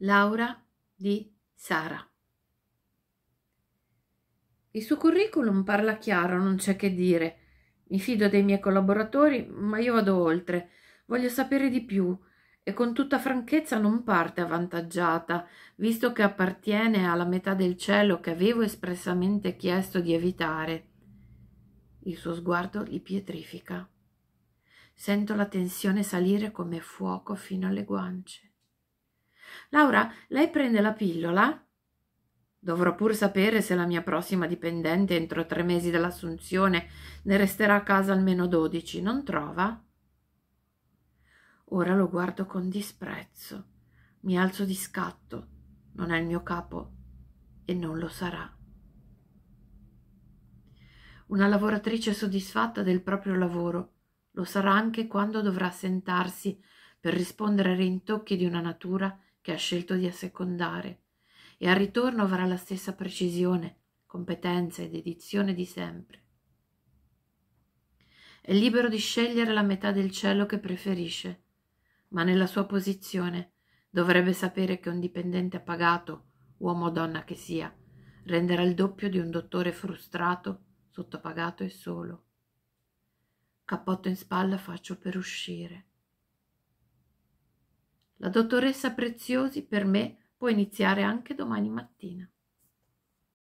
Laura di Sara. Il suo curriculum parla chiaro, non c'è che dire. Mi fido dei miei collaboratori, ma io vado oltre. Voglio sapere di più e con tutta franchezza non parte avvantaggiata, visto che appartiene alla metà del cielo che avevo espressamente chiesto di evitare. Il suo sguardo li pietrifica. Sento la tensione salire come fuoco fino alle guance. Laura, lei prende la pillola? Dovrò pur sapere se la mia prossima dipendente entro tre mesi dall'assunzione ne resterà a casa almeno dodici, non trova? Ora lo guardo con disprezzo, mi alzo di scatto, non è il mio capo e non lo sarà. Una lavoratrice soddisfatta del proprio lavoro lo sarà anche quando dovrà sentarsi per rispondere ai rintocchi di una natura che ha scelto di assecondare e al ritorno avrà la stessa precisione, competenza e dedizione di sempre. È libero di scegliere la metà del cielo che preferisce, ma nella sua posizione dovrebbe sapere che un dipendente appagato, uomo o donna che sia, renderà il doppio di un dottore frustrato, sottopagato e solo. Cappotto in spalla faccio per uscire. La dottoressa Preziosi per me può iniziare anche domani mattina.